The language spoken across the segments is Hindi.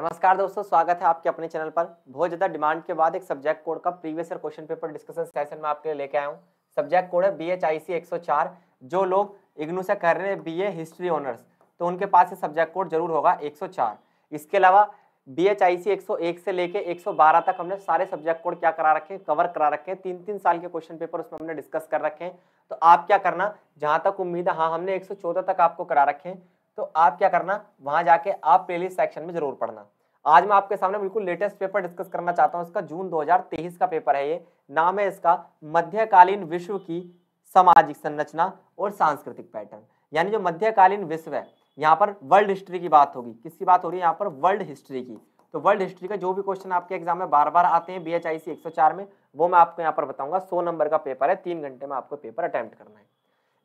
नमस्कार दोस्तों स्वागत है आपके अपने चैनल पर बहुत ज़्यादा डिमांड के बाद एक सब्जेक्ट कोड का previous year question paper discussion session में आपके लिए लेके आया हूँ सब्जेक्ट कोड है बी एच आई सी एक सौ चार जो लोग इग्नू से कर रहे हैं बी ए हिस्ट्री ऑनर्स तो उनके पास ये सब्जेक्ट कोड जरूर होगा एक सौ चार इसके अलावा बी एच आई सी एक सौ एक से लेके एक सौ बारह तक हमने सारे सब्जेक्ट कोड क्या करा रखे हैं कवर करा रखे हैं तीन तीन साल के क्वेश्चन पेपर उसमें हमने डिस्कस कर रखे हैं तो आप क्या करना जहाँ तक उम्मीद है हाँ हमने एक सौ चौदह तक आपको करा रखे हैं तो आप क्या करना वहां जाके आप प्लेलिस्ट सेक्शन में जरूर पढ़ना आज मैं आपके सामने बिल्कुल लेटेस्ट पेपर डिस्कस करना चाहता हूँ इसका जून 2023 का पेपर है ये नाम है इसका मध्यकालीन विश्व की सामाजिक संरचना और सांस्कृतिक पैटर्न यानी जो मध्यकालीन विश्व है यहाँ पर वर्ल्ड हिस्ट्री की बात होगी किसकी बात हो रही है यहाँ पर वर्ल्ड हिस्ट्री की तो वर्ल्ड हिस्ट्री का जो भी क्वेश्चन आपके एग्जाम में बार बार आते हैं बी एच में वो मैं आपको यहाँ पर बताऊंगा सौ नंबर का पेपर है तीन घंटे में आपको पेपर अटैम्प्ट करना है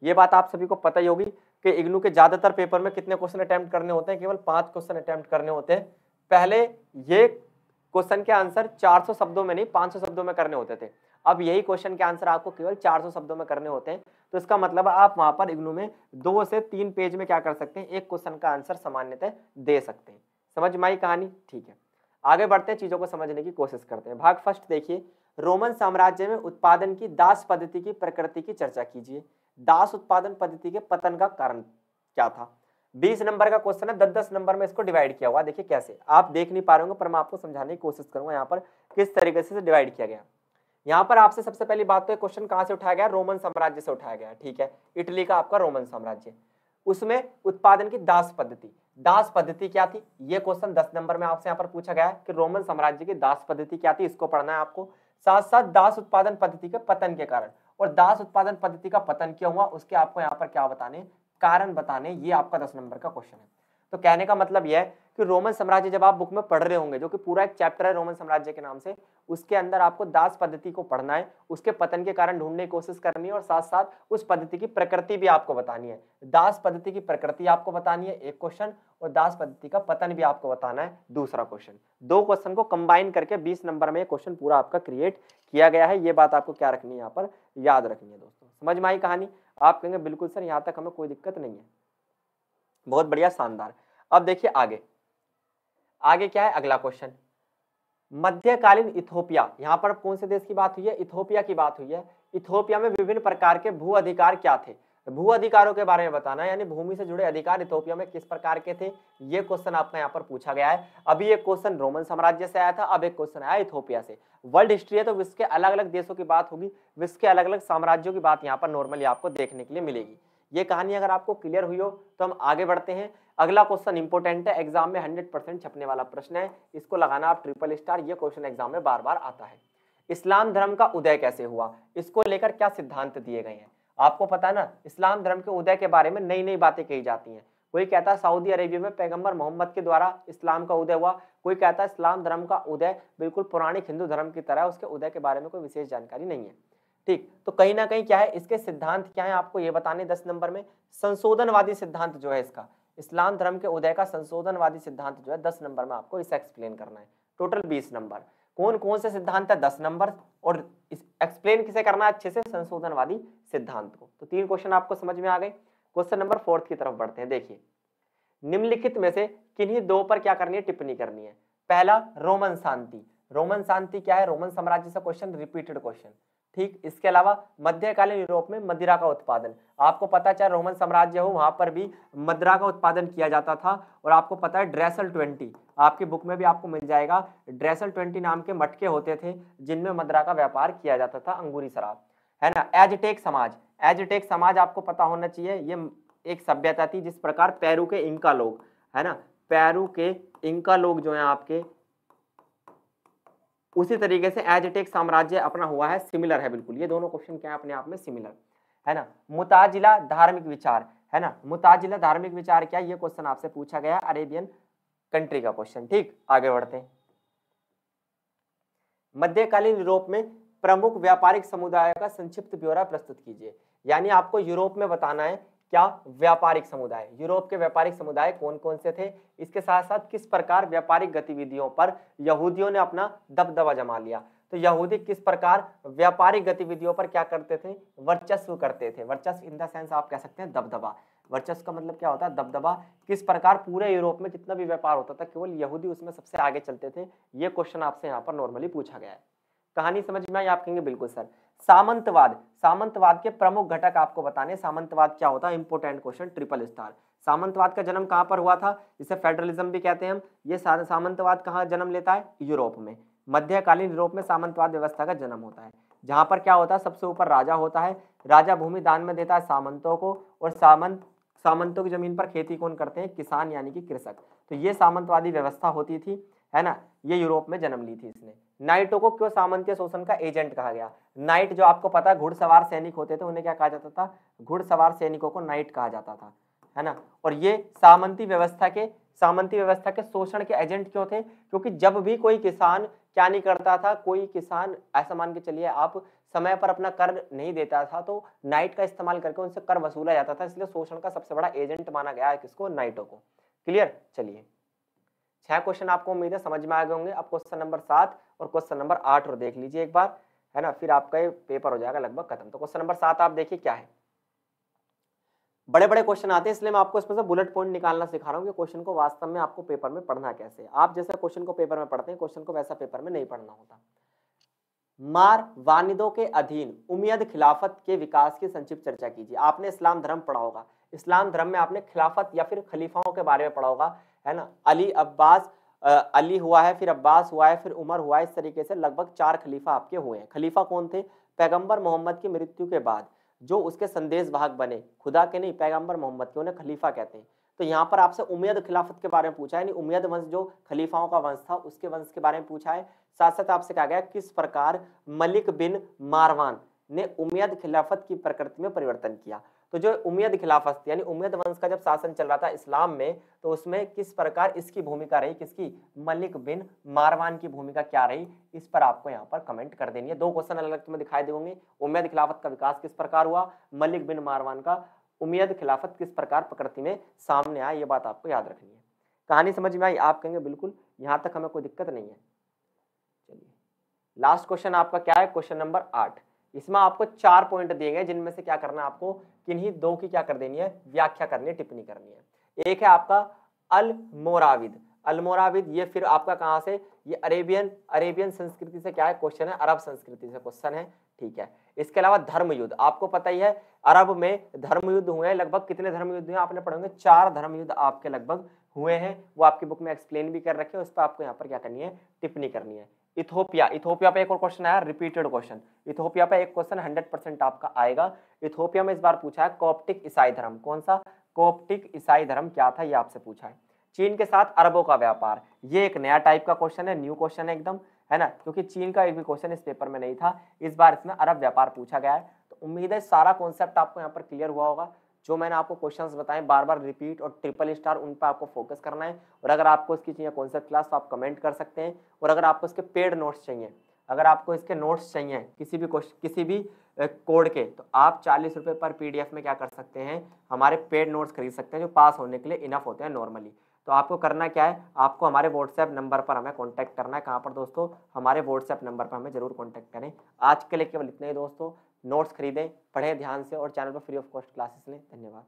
ये बात आप सभी को पता ही होगी कि इग्नू के ज़्यादातर पेपर में कितने क्वेश्चन अटैम्प्ट करने होते हैं केवल पाँच क्वेश्चन अटैम्प्ट करने होते हैं पहले ये क्वेश्चन के आंसर 400 शब्दों में नहीं 500 शब्दों में करने होते थे अब यही क्वेश्चन के आंसर आपको केवल 400 शब्दों में करने होते हैं तो इसका मतलब आप वहां पर इग्नू में दो से तीन पेज में क्या कर सकते हैं एक क्वेश्चन का आंसर सामान्यतः दे सकते हैं समझ माई कहानी ठीक है आगे बढ़ते हैं चीज़ों को समझने की कोशिश करते हैं भाग फर्स्ट देखिए रोमन साम्राज्य में उत्पादन की दास पद्धति की प्रकृति की चर्चा कीजिए दास उत्पादन पद्धति के पतन का कारण क्या था बीस नंबर का क्वेश्चन है दस दस नंबर में इसको डिवाइड किया हुआ देखिए कैसे आप देख नहीं पा रहे होंगे पर मैं आपको समझाने की कोशिश करूंगा यहाँ पर किस तरीके से डिवाइड किया गया यहाँ पर आपसे सबसे पहली बात तो क्वेश्चन कहाँ से उठाया गया रोमन साम्राज्य से उठाया गया ठीक है इटली का आपका रोमन साम्राज्य उसमें उत्पादन की दास पद्धति दास पद्धति क्या थी ये क्वेश्चन दस नंबर में आपसे यहाँ पर पूछा गया है कि रोमन साम्राज्य की दास पद्धति क्या थी इसको पढ़ना है आपको साथ साथ दास उत्पादन पद्धति के पतन के कारण और दास उत्पादन पद्धति का पतन क्यों हुआ उसके आपको यहाँ पर क्या बताने कारण बताने ये आपका दस नंबर का क्वेश्चन है तो कहने का मतलब यह है कि रोमन साम्राज्य जब आप बुक में पढ़ रहे होंगे जो कि पूरा एक चैप्टर है रोमन साम्राज्य के नाम से उसके अंदर आपको दास पद्धति को पढ़ना है उसके पतन के कारण ढूंढने की कोशिश करनी है और साथ साथ उस पद्धति की प्रकृति भी आपको बतानी है दास पद्धति की प्रकृति आपको बतानी है एक क्वेश्चन और दास पद्धति का पतन भी आपको बताना है दूसरा क्वेश्चन दो क्वेश्चन को कंबाइन करके बीस नंबर में क्वेश्चन पूरा आपका क्रिएट किया गया है ये बात आपको क्या रखनी है यहाँ पर याद रखनी है दोस्तों समझ में आई कहानी आप कहेंगे बिल्कुल सर यहाँ तक हमें कोई दिक्कत नहीं है बहुत बढ़िया शानदार अब देखिए आगे आगे क्या है अगला क्वेश्चन मध्यकालीन इथोपिया यहाँ पर कौन से देश की बात हुई है इथोपिया की बात हुई है इथोपिया में विभिन्न प्रकार के भू अधिकार क्या थे भू अधिकारों के बारे में बताना यानी भूमि से जुड़े अधिकार इथोपिया में किस प्रकार के थे ये क्वेश्चन आपका यहाँ पर पूछा गया है अभी एक क्वेश्चन रोमन साम्राज्य से आया था अब एक क्वेश्चन आया इथोपिया से वर्ल्ड हिस्ट्री है तो विश्व के अलग अलग देशों की बात होगी विश्व के अलग अलग साम्राज्यों की बात यहाँ पर नॉर्मली आपको देखने के लिए मिलेगी ये कहानी अगर आपको क्लियर हुई हो तो हम आगे बढ़ते हैं अगला क्वेश्चन इंपॉर्टेंट है एग्जाम में हंड्रेड परसेंट छपने वाला प्रश्न है इसको लगाना आप ट्रिपल स्टार ये क्वेश्चन एग्जाम में बार बार आता है इस्लाम धर्म का उदय कैसे हुआ इसको लेकर क्या सिद्धांत दिए गए हैं आपको पता है ना इस्लाम धर्म के उदय के बारे में नई नई बातें कही जाती हैं कोई कहता है सऊदी अरेबिया में पैगंबर मोहम्मद के द्वारा इस्लाम का उदय हुआ कोई कहता है इस्लाम धर्म का उदय बिल्कुल पौराणिक हिंदू धर्म की तरह उसके उदय के बारे में कोई विशेष जानकारी नहीं है ठीक तो कहीं ना कहीं क्या है इसके सिद्धांत क्या है आपको ये बताने दस नंबर में संशोधनवादी सिद्धांत जो है इसका इस्लाम धर्म के उदय का संशोधनवादी सिद्धांत जो है दस नंबर में आपको इसे एक्सप्लेन करना है टोटल बीस नंबर कौन कौन से सिद्धांत है दस नंबर और एक्सप्लेन किसे करना है अच्छे से संशोधनवादी सिद्धांत को तो तीन क्वेश्चन आपको समझ में आ गए क्वेश्चन नंबर फोर्थ की तरफ बढ़ते हैं देखिए निम्नलिखित में से किन्हीं दो पर क्या करनी है टिप्पणी करनी है पहला रोमन शांति रोमन शांति क्या है रोमन साम्राज्य से क्वेश्चन रिपीटेड क्वेश्चन ठीक इसके अलावा मध्यकालीन यूरोप में मदिरा का उत्पादन आपको पता चाहे रोमन साम्राज्य हो वहाँ पर भी मदिरा का उत्पादन किया जाता था और आपको पता है ड्रेसल ट्वेंटी आपकी बुक में भी आपको मिल जाएगा ड्रेसल ट्वेंटी नाम के मटके होते थे जिनमें मदिरा का व्यापार किया जाता था अंगूरी शराब है ना एजटेक समाज एजटेक समाज आपको पता होना चाहिए ये एक सभ्यता थी जिस प्रकार पैरू के इंका लोग है ना पैरू के इंका लोग जो हैं आपके उसी तरीके से एज इट साम्राज्य अपना हुआ है सिमिलर है बिल्कुल ये दोनों क्वेश्चन क्या है अपने आप में सिमिलर है ना मुताजिला धार्मिक विचार है ना मुताजिला धार्मिक विचार क्या ये क्वेश्चन आपसे पूछा गया अरेबियन कंट्री का क्वेश्चन ठीक आगे बढ़ते हैं मध्यकालीन यूरोप में प्रमुख व्यापारिक समुदाय का संक्षिप्त ब्यौरा प्रस्तुत कीजिए यानी आपको यूरोप में बताना है क्या व्यापारिक समुदाय यूरोप के व्यापारिक समुदाय कौन कौन से थे इसके साथ साथ किस प्रकार व्यापारिक गतिविधियों पर यहूदियों ने अपना दबदबा जमा लिया तो यहूदी किस प्रकार व्यापारिक गतिविधियों पर क्या करते थे वर्चस्व करते थे वर्चस्व इन द सेंस आप कह सकते हैं दबदबा वर्चस्व का मतलब क्या होता है दबदबा किस प्रकार पूरे यूरोप में जितना भी व्यापार होता था केवल यहूदी उसमें सबसे आगे चलते थे ये क्वेश्चन आपसे यहाँ पर नॉर्मली पूछा गया है कहानी समझ में आई आप कहेंगे बिल्कुल सर सामंतवाद सामंतवाद के प्रमुख घटक आपको बताने सामंतवाद क्या होता है इंपोर्टेंट क्वेश्चन ट्रिपल स्टार सामंतवाद का जन्म कहाँ पर हुआ था इसे फेडरलिज्म भी कहते हैं हम ये सामंतवाद कहाँ जन्म लेता है यूरोप में मध्यकालीन यूरोप में सामंतवाद व्यवस्था का जन्म होता है जहाँ पर क्या होता है सबसे ऊपर राजा होता है राजा भूमि दान में देता है सामंतों को और सामंत सामंतों की जमीन पर खेती कौन करते हैं किसान यानी कि कृषक तो ये सामंतवादी व्यवस्था होती थी है ना ये यूरोप में जन्म ली थी इसने नाइटों को क्यों सामंत्य शोषण का एजेंट कहा गया नाइट जो आपको पता है घुड़सवार सैनिक होते थे उन्हें क्या कहा जाता था घुड़सवार सैनिकों को नाइट कहा जाता था है ना और ये सामंती व्यवस्था के सामंती व्यवस्था के शोषण के एजेंट क्यों थे क्योंकि जब भी कोई किसान क्या नहीं करता था कोई किसान ऐसा मान के चलिए आप समय पर अपना कर नहीं देता था तो नाइट का इस्तेमाल करके उनसे कर वसूला जाता था इसलिए शोषण का सबसे बड़ा एजेंट माना गया है किसको नाइटों को क्लियर चलिए छह क्वेश्चन आपको उम्मीद है समझ में आ गए होंगे अब क्वेश्चन नंबर सात और क्वेश्चन नंबर आठ और देख लीजिए एक बार है ना फिर आपका ये पेपर हो जाएगा लगभग खत्म तो क्वेश्चन नंबर सात आप देखिए क्या है बड़े बड़े क्वेश्चन आते हैं इसलिए मैं आपको इसमें से बुलेट पॉइंट निकालना सिखा रहा हूँ कि क्वेश्चन को वास्तव में आपको पेपर में पढ़ना कैसे आप जैसे क्वेश्चन को पेपर में पढ़ते हैं क्वेश्चन को वैसा पेपर में नहीं पढ़ना होता मार वानिदों के अधीन उमियद खिलाफत के विकास की संक्षिप्त चर्चा कीजिए आपने इस्लाम धर्म पढ़ा होगा इस्लाम धर्म में आपने खिलाफत या फिर खलीफाओं के बारे में पढ़ा होगा है ना अली अब्बास अली हुआ है फिर अब्बास हुआ है फिर उमर हुआ है इस तरीके से लगभग चार खलीफा आपके हुए हैं खलीफा कौन थे पैगंबर मोहम्मद की मृत्यु के बाद जो उसके संदेश भाग बने खुदा के नहीं पैगंबर मोहम्मद के उन्हें खलीफा कहते हैं तो यहाँ पर आपसे उमैद खिलाफत के बारे में पूछा है उमैद वंश जो खलीफाओं का वंश था उसके वंश के बारे में पूछा है साथ साथ आपसे कहा गया किस प्रकार मलिक बिन मारवान ने उमैद खिलाफत की प्रकृति में परिवर्तन किया तो जो उमैद खिलाफत थी यानी उमैद वंश का जब शासन चल रहा था इस्लाम में तो उसमें किस प्रकार इसकी भूमिका रही किसकी मलिक बिन मारवान की भूमिका क्या रही इस पर आपको यहाँ पर कमेंट कर देनी है दो क्वेश्चन अलग अलग तुम्हें दिखाई देंगे उमैद खिलाफत का विकास किस प्रकार हुआ मलिक बिन मारवान का उमैद खिलाफत किस प्रकार प्रकृति में सामने आया ये बात आपको याद रखनी है कहानी समझ में आई आप कहेंगे बिल्कुल यहाँ तक हमें कोई दिक्कत नहीं है चलिए लास्ट क्वेश्चन आपका क्या है क्वेश्चन नंबर आठ इसमें आपको चार पॉइंट दिए गए जिनमें से क्या करना है आपको किन्हीं दो की क्या कर देनी है व्याख्या करनी है टिप्पणी करनी है एक है आपका अलमोराविद अलमोराविद ये फिर आपका कहाँ से ये अरेबियन अरेबियन संस्कृति से क्या है क्वेश्चन है अरब संस्कृति से क्वेश्चन है ठीक है इसके अलावा धर्म युद्ध आपको पता ही है अरब में धर्म युद्ध हुए हैं लगभग कितने धर्म युद्ध हुए आपने पढ़ेंगे चार धर्म युद्ध आपके लगभग हुए हैं वो आपकी बुक में एक्सप्लेन भी कर रखे हैं उस पर आपको यहाँ पर क्या करनी है टिप्पणी करनी है इथोपिया इथोपिया पे एक और क्वेश्चन आया रिपीटेड क्वेश्चन इथोपिया पे एक क्वेश्चन हंड्रेड परसेंट आपका आएगा इथोपिया में इस बार पूछा है कॉप्टिक ईसाई धर्म कौन सा कॉप्टिक ईसाई धर्म क्या था ये आपसे पूछा है चीन के साथ अरबों का व्यापार ये एक नया टाइप का क्वेश्चन है न्यू क्वेश्चन है एकदम है ना क्योंकि चीन का एक भी क्वेश्चन इस पेपर में नहीं था इस बार इसमें अरब व्यापार पूछा गया है तो उम्मीद है सारा कॉन्सेप्ट आपको यहाँ पर क्लियर हुआ होगा जो मैंने आपको क्वेश्चन बताए बार बार रिपीट और ट्रिपल स्टार उन पर आपको फोकस करना है और अगर आपको इसकी चाहिए कॉन्सेप्ट क्लास तो आप कमेंट कर सकते हैं और अगर आपको इसके पेड नोट्स चाहिए अगर आपको इसके नोट्स चाहिए किसी भी किसी भी कोड के तो आप चालीस रुपये पर पीडीएफ में क्या कर सकते हैं हमारे पेड नोट्स खरीद सकते हैं जो पास होने के लिए इनफ होते हैं नॉर्मली तो आपको करना क्या है आपको हमारे व्हाट्सएप नंबर पर हमें कांटेक्ट करना है कहाँ पर दोस्तों हमारे व्हाट्सएप नंबर पर हमें ज़रूर कांटेक्ट करें आज के लिए केवल इतने ही दोस्तों नोट्स खरीदें पढ़ें ध्यान से और चैनल पर फ्री ऑफ कॉस्ट क्लासेस लें धन्यवाद